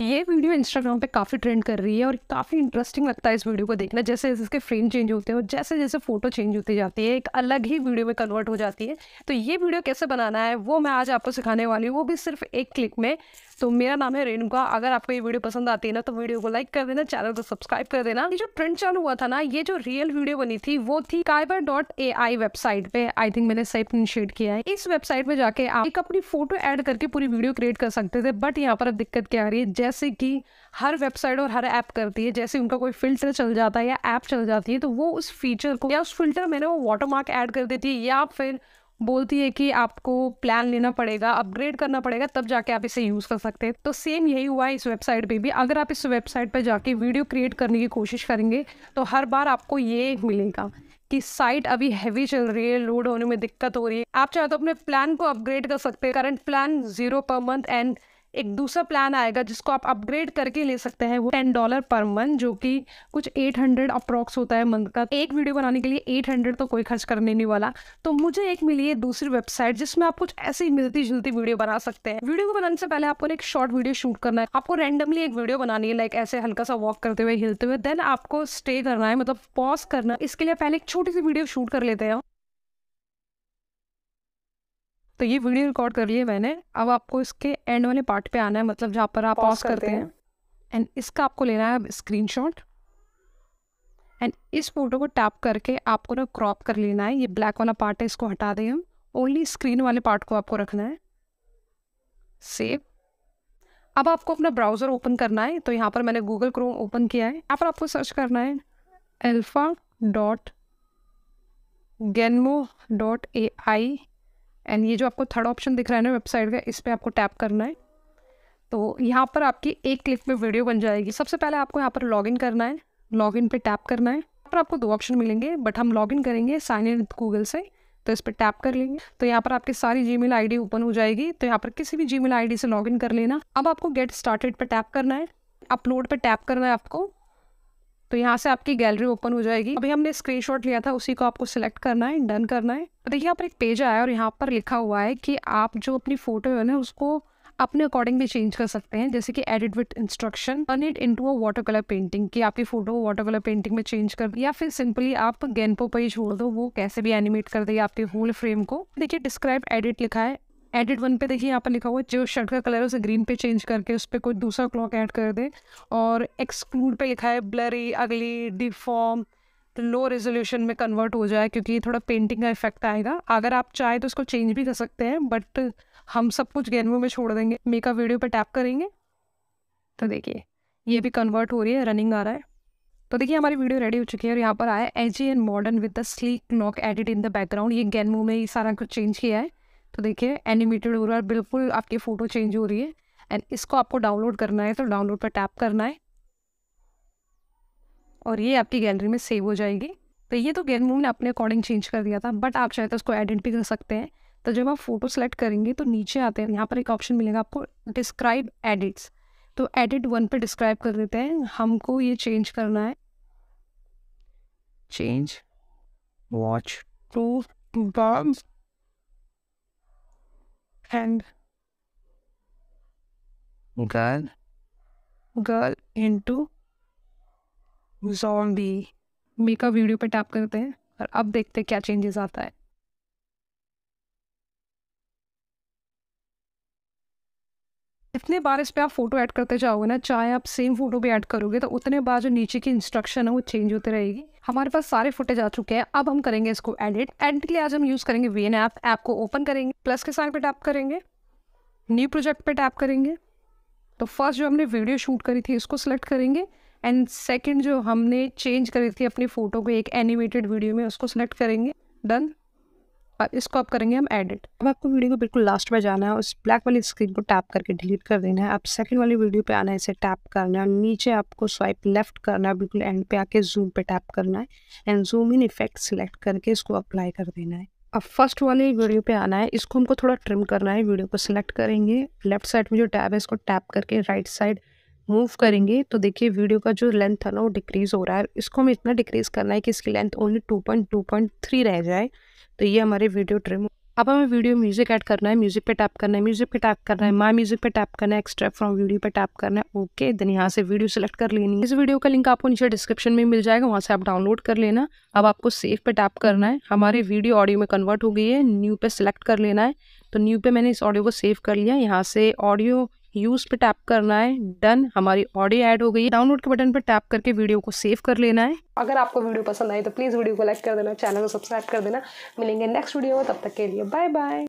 ये video Instagram पे काफ़ी ट्रेंड कर रही है और काफ़ी इंटरेस्टिंग लगता है इस वीडियो को देखना जैसे इसके फ्रेम चेंज होते हैं और जैसे जैसे फोटो चेंज होती जाती है एक अलग ही वीडियो में कन्वर्ट हो जाती है तो ये वीडियो कैसे बनाना है वो मैं आज आपको सिखाने वाली हूँ वो भी सिर्फ एक क्लिक में तो मेरा नाम है रेणुका अगर आपको ये वीडियो पसंद आती है ना तो वीडियो को लाइक कर देना चैनल को सब्सक्राइब कर देना ये जो ट्रेंड चालू हुआ था ना ये जो रियल वीडियो बनी थी वो थी काइबर डॉट ए आई वेबसाइट पे आई थिंक मैंने सही प्रिंट किया है इस वेबसाइट पे जाके आप एक अपनी फोटो एड करके पूरी वीडियो क्रिएट कर सकते थे बट यहाँ पर अब दिक्कत क्या आ रही है जैसे कि हर वेबसाइट और हर ऐप करती है जैसे उनका कोई फिल्टर चल जाता है या ऐप चल जाती है तो वो उस फीचर को या उस फिल्टर में वो वाटर मार्क ऐड कर देती है या फिर बोलती है कि आपको प्लान लेना पड़ेगा अपग्रेड करना पड़ेगा तब जाके आप इसे यूज़ कर सकते हैं तो सेम यही हुआ है इस वेबसाइट पे भी अगर आप इस वेबसाइट पे जाके वीडियो क्रिएट करने की कोशिश करेंगे तो हर बार आपको ये मिलेगा कि साइट अभी हैवी चल रही है लोड होने में दिक्कत हो रही है आप चाहे तो अपने प्लान को अपग्रेड कर सकते हैं current plan zero per month and एक दूसरा प्लान आएगा जिसको आप अपग्रेड करके ले सकते हैं वो टेन डॉलर पर मंथ जो कि कुछ एट हंड्रेड अप्रॉक्स होता है मंथ का एक वीडियो बनाने के लिए एट हंड्रेड तो कोई खर्च करने नहीं वाला तो मुझे एक मिली है दूसरी वेबसाइट जिसमें आप कुछ ऐसे ही मिलती जुलती वीडियो बना सकते हैं वीडियो को बनाने से पहले आपको एक शॉर्ट वीडियो शूट करना है आपको रैंडमली एक वीडियो बनानी है लाइक ऐसे हल्का सा वॉक करते हुए हिलते हुए देन आपको स्टे करना है मतलब पॉज करना इसके लिए पहले एक छोटी सी वीडियो शूट कर लेते हैं तो ये वीडियो रिकॉर्ड कर लिए मैंने अब आपको इसके एंड वाले पार्ट पे आना है मतलब जहाँ पर आप पॉज करते हैं एंड इसका आपको लेना है स्क्रीन एंड इस फोटो को टैप करके आपको ना क्रॉप कर लेना है ये ब्लैक वाला पार्ट है इसको हटा दें हम ओनली स्क्रीन वाले पार्ट को आपको रखना है सेव अब आपको अपना ब्राउज़र ओपन करना है तो यहाँ पर मैंने गूगल क्रोम ओपन किया है यहाँ पर आपको सर्च करना है alpha dot Genmo dot A I and ये जो आपको थर्ड ऑप्शन दिख रहा है ना वेबसाइट का इस पर आपको टैप करना है तो यहाँ पर आपकी एक क्लिक में वीडियो बन जाएगी सबसे पहले आपको यहाँ पर लॉगिन करना है लॉगिन पे टैप करना है यहाँ पर आपको दो ऑप्शन मिलेंगे बट हम लॉगिन करेंगे साइन इन गूगल से तो इस पर टैप कर लेंगे तो यहाँ पर आपकी सारी जी मेल ओपन हो जाएगी तो यहाँ पर किसी भी जी मेल से लॉगिन कर लेना अब आपको गेट स्टार्टेड पर टैप करना है अपलोड पर टैप करना है आपको तो यहाँ से आपकी गैलरी ओपन हो जाएगी अभी हमने स्क्रीनशॉट लिया था उसी को आपको सिलेक्ट करना है डन करना है तो देखिए यहाँ पर एक पेज आया और यहाँ पर लिखा हुआ है कि आप जो अपनी फोटो है ना उसको अपने अकॉर्डिंग भी चेंज कर सकते हैं जैसे कि edit with instruction turn it to a water colour painting कि आपकी फोटो वाटर कलर पेंटिंग में चेंज कर या फिर सिंपली आप गेनपो पर ही छोड़ दो वो कैसे भी एनिमेट कर देगी आपके होल फ्रेम को देखिए डिस्क्राइब एडिट लिखा है एडिट वन पे देखिए यहाँ पर लिखा हुआ है जो शर्ट का कलर है उसे ग्रीन पे चेंज करके उस पर कोई दूसरा क्लॉक ऐड कर दें और एक्सक्लूड पे लिखा है blurry ugly deform low resolution में कन्वर्ट हो जाए क्योंकि ये थोड़ा पेंटिंग का इफेक्ट आएगा अगर आप चाहें तो इसको चेंज भी कर सकते हैं बट हम सब कुछ गैनवो में छोड़ देंगे मेकअप वीडियो पर टैप करेंगे तो देखिए ये भी कन्वर्ट हो रही है रनिंग आ रहा है तो देखिए हमारी वीडियो रेडी हो चुकी है और यहाँ पर आया aged and modern with the sleek clock added in the background ये गैनमो में ही सारा कुछ चेंज किया है तो देखिए एनिमेटेड हो रहा है बिल्कुल आपकी फ़ोटो चेंज हो रही है एंड इसको आपको डाउनलोड करना है तो डाउनलोड पर टैप करना है और ये आपकी गैलरी में सेव हो जाएगी तो ये तो गेम ने अपने अकॉर्डिंग चेंज कर दिया था बट आप चाहे तो उसको एडिट भी कर सकते हैं तो जब आप फोटो सेलेक्ट करेंगे तो नीचे आते हैं यहाँ पर एक ऑप्शन मिलेगा आपको डिस्क्राइब एडिट्स तो एडिट वन पे डिस्क्राइब कर देते हैं हमको ये चेंज करना है change watch to bums and girl girl into zombie makeup video पे टैप करते हैं और अब देखते हैं क्या चेंजेस आता है जितने बार इस पर आप फोटो ऐड करते जाओगे ना चाहे आप सेम फोटो भी ऐड करोगे तो उतने बार जो नीचे की इंस्ट्रक्शन है वो चेंज होती रहेगी हमारे पास सारे फुटेज आ चुके हैं अब हम करेंगे इसको एडिट एडिट के लिए आज हम यूज़ करेंगे वी एन ऐप ऐप को ओपन करेंगे प्लस के साइन पे टैप करेंगे न्यू प्रोजेक्ट पे टैप करेंगे तो फर्स्ट जो हमने वीडियो शूट करी थी इसको सिलेक्ट करेंगे एंड सेकेंड जो हमने चेंज करी थी अपनी फ़ोटो को एक एनिमेटेड वीडियो में उसको सिलेक्ट करेंगे डन इसको आप करेंगे हम एडिट अब आपको वीडियो को बिल्कुल लास्ट में जाना है उस ब्लैक वाली स्क्रीन को टैप करके डिलीट कर देना है आप सेकंड वाली वीडियो पे आना है इसे टैप करना है नीचे आपको स्वाइप लेफ्ट करना है बिल्कुल एंड पे आके जूम पे टैप करना है and zoom in effect select करके इसको अप्लाई कर देना है अब फर्स्ट वाले वीडियो पे आना है इसको हमको थोड़ा ट्रिम करना है वीडियो को सिलेक्ट करेंगे लेफ्ट साइड में जो टैब है इसको टैप करके राइट साइड मूव करेंगे तो देखिए वीडियो का जो लेंथ है ना वो डिक्रीज़ हो रहा है इसको हमें इतना डिक्रीज़ करना है कि इसकी length only two point two point three रह जाए तो ये हमारे वीडियो ट्रिम अब हमें वीडियो म्यूजिक ऐड करना है म्यूजिक पे टैप करना है म्यूजिक पे टैप करना है माई म्यूजिक पे टैप करना है एक्स्ट्रा फ्रॉम वीडियो पे टैप करना है ओके देन यहाँ से वीडियो सेलेक्ट कर लेनी है इस वीडियो का लिंक आपको नीचे डिस्क्रिप्शन में मिल जाएगा वहाँ से आप डाउनलोड कर लेना अब आपको सेव पे टैप करना है हमारे वीडियो ऑडियो में कन्वर्ट हो गई है न्यू पे सिलेक्ट कर लेना है तो न्यू पे मैंने इस ऑडियो को सेव कर लिया यहाँ से ऑडियो यूज पे टैप करना है डन हमारी ऑडियो ऐड हो गई है डाउनलोड के बटन पर टैप करके वीडियो को सेव कर लेना है अगर आपको वीडियो पसंद आई तो प्लीज़ वीडियो को लाइक कर देना चैनल को सब्सक्राइब कर देना मिलेंगे नेक्स्ट वीडियो में तब तक के लिए बाय बाय